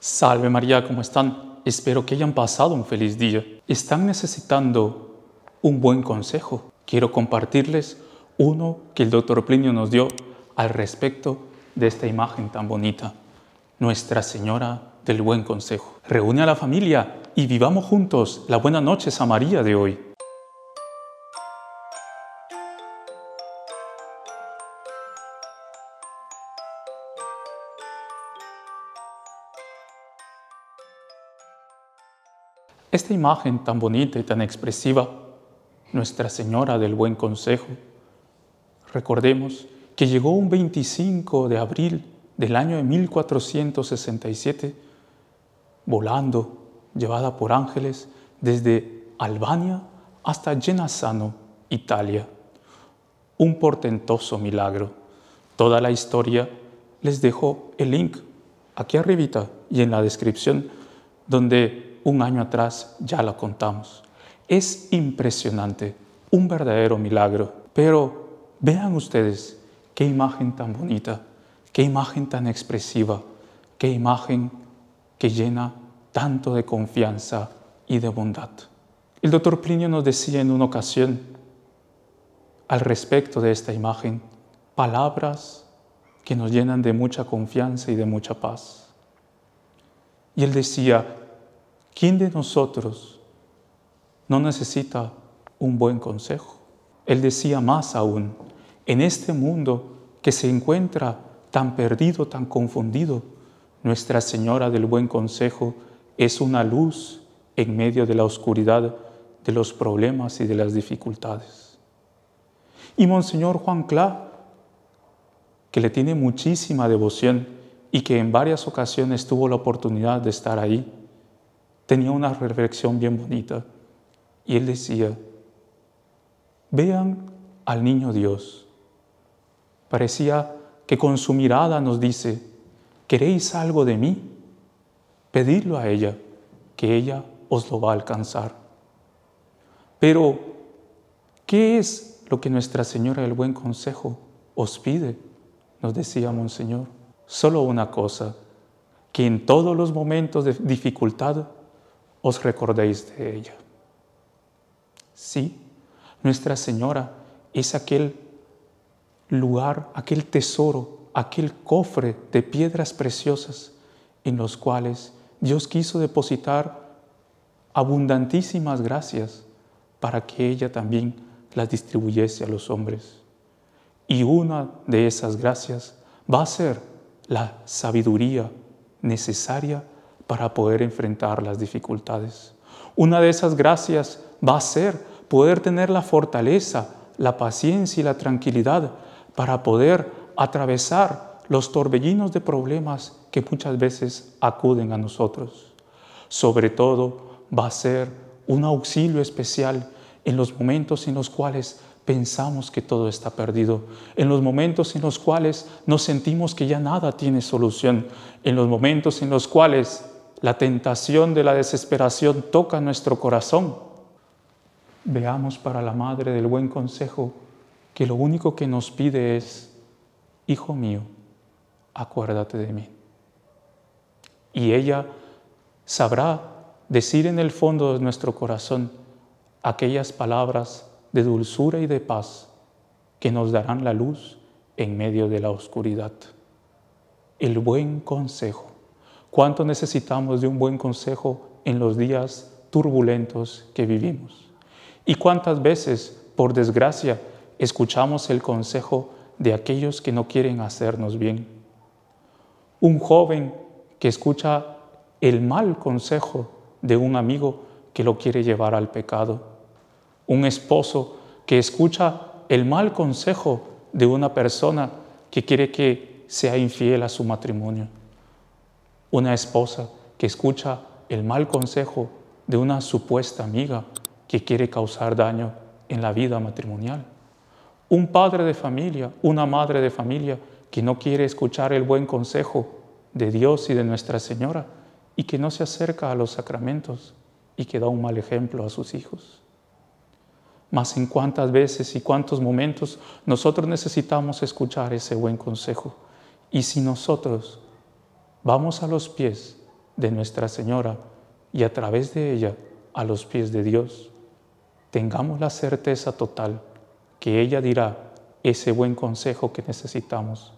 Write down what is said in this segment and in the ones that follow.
Salve María, ¿cómo están? Espero que hayan pasado un feliz día. ¿Están necesitando un buen consejo? Quiero compartirles uno que el doctor Plinio nos dio al respecto de esta imagen tan bonita. Nuestra Señora del Buen Consejo. Reúne a la familia y vivamos juntos la buena noche María de hoy. Esta imagen tan bonita y tan expresiva, Nuestra Señora del Buen Consejo, recordemos que llegó un 25 de abril del año de 1467, volando, llevada por ángeles, desde Albania hasta Genasano, Italia. Un portentoso milagro. Toda la historia les dejo el link aquí arribita y en la descripción, donde un año atrás ya la contamos. Es impresionante, un verdadero milagro. Pero vean ustedes qué imagen tan bonita, qué imagen tan expresiva, qué imagen que llena tanto de confianza y de bondad. El doctor Plinio nos decía en una ocasión al respecto de esta imagen palabras que nos llenan de mucha confianza y de mucha paz. Y él decía, ¿Quién de nosotros no necesita un buen consejo? Él decía más aún, en este mundo que se encuentra tan perdido, tan confundido, Nuestra Señora del Buen Consejo es una luz en medio de la oscuridad de los problemas y de las dificultades. Y Monseñor Juan Cla, que le tiene muchísima devoción y que en varias ocasiones tuvo la oportunidad de estar ahí, tenía una reflexión bien bonita y él decía, vean al niño Dios. Parecía que con su mirada nos dice, ¿queréis algo de mí? Pedidlo a ella, que ella os lo va a alcanzar. Pero, ¿qué es lo que Nuestra Señora del Buen Consejo os pide? Nos decía Monseñor, solo una cosa, que en todos los momentos de dificultad os recordéis de ella. Sí, Nuestra Señora es aquel lugar, aquel tesoro, aquel cofre de piedras preciosas en los cuales Dios quiso depositar abundantísimas gracias para que ella también las distribuyese a los hombres. Y una de esas gracias va a ser la sabiduría necesaria para poder enfrentar las dificultades. Una de esas gracias va a ser poder tener la fortaleza, la paciencia y la tranquilidad para poder atravesar los torbellinos de problemas que muchas veces acuden a nosotros. Sobre todo va a ser un auxilio especial en los momentos en los cuales pensamos que todo está perdido, en los momentos en los cuales nos sentimos que ya nada tiene solución, en los momentos en los cuales la tentación de la desesperación toca nuestro corazón. Veamos para la Madre del Buen Consejo que lo único que nos pide es, Hijo mío, acuérdate de mí. Y ella sabrá decir en el fondo de nuestro corazón aquellas palabras de dulzura y de paz que nos darán la luz en medio de la oscuridad. El buen consejo. ¿Cuánto necesitamos de un buen consejo en los días turbulentos que vivimos? ¿Y cuántas veces, por desgracia, escuchamos el consejo de aquellos que no quieren hacernos bien? Un joven que escucha el mal consejo de un amigo que lo quiere llevar al pecado. Un esposo que escucha el mal consejo de una persona que quiere que sea infiel a su matrimonio una esposa que escucha el mal consejo de una supuesta amiga que quiere causar daño en la vida matrimonial. Un padre de familia, una madre de familia que no quiere escuchar el buen consejo de Dios y de Nuestra Señora y que no se acerca a los sacramentos y que da un mal ejemplo a sus hijos. Mas en cuántas veces y cuántos momentos nosotros necesitamos escuchar ese buen consejo. Y si nosotros vamos a los pies de Nuestra Señora y a través de ella a los pies de Dios. Tengamos la certeza total que ella dirá ese buen consejo que necesitamos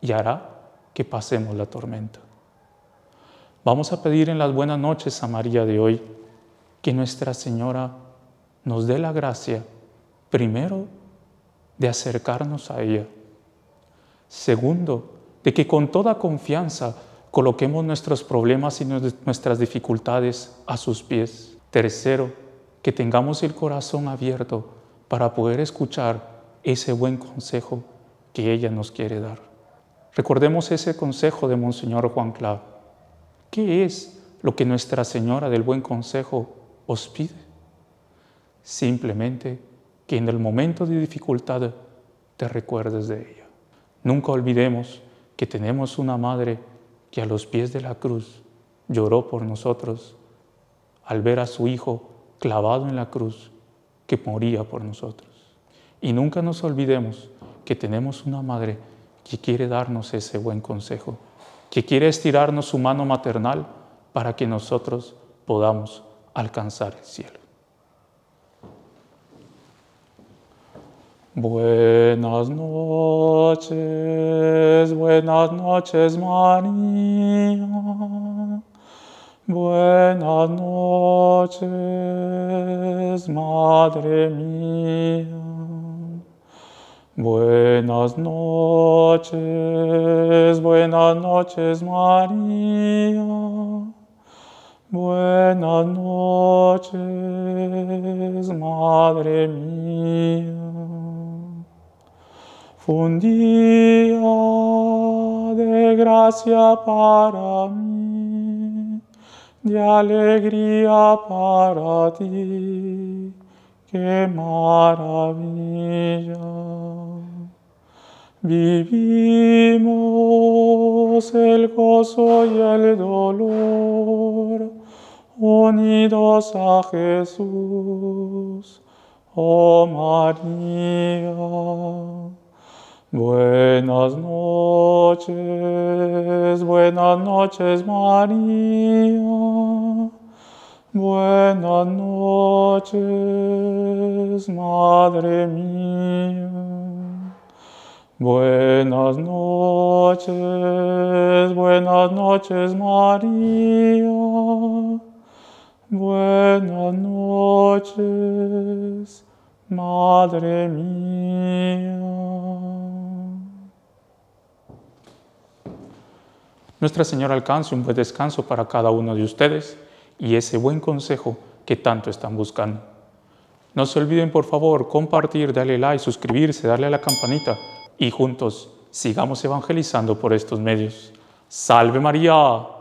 y hará que pasemos la tormenta. Vamos a pedir en las buenas noches a María de hoy que Nuestra Señora nos dé la gracia, primero, de acercarnos a ella. Segundo, de que con toda confianza Coloquemos nuestros problemas y nuestras dificultades a sus pies. Tercero, que tengamos el corazón abierto para poder escuchar ese buen consejo que ella nos quiere dar. Recordemos ese consejo de Monseñor Juan Clav. ¿Qué es lo que Nuestra Señora del Buen Consejo os pide? Simplemente que en el momento de dificultad te recuerdes de ella. Nunca olvidemos que tenemos una madre que a los pies de la cruz lloró por nosotros al ver a su Hijo clavado en la cruz que moría por nosotros. Y nunca nos olvidemos que tenemos una madre que quiere darnos ese buen consejo, que quiere estirarnos su mano maternal para que nosotros podamos alcanzar el cielo. Buenas noches, buenas noches María. Buenas noches, Madre mía. Buenas noches, buenas noches María. Buenas noches, Madre mía un día de gracia para mí, de alegría para ti. Qué maravilla. Vivimos el gozo y el dolor unidos a Jesús, oh María. Buenas noches, buenas noches María, buenas noches Madre mía, buenas noches, buenas noches María, buenas noches Madre mía. Nuestra Señora alcance un buen descanso para cada uno de ustedes y ese buen consejo que tanto están buscando. No se olviden por favor compartir, darle like, suscribirse, darle a la campanita y juntos sigamos evangelizando por estos medios. Salve María.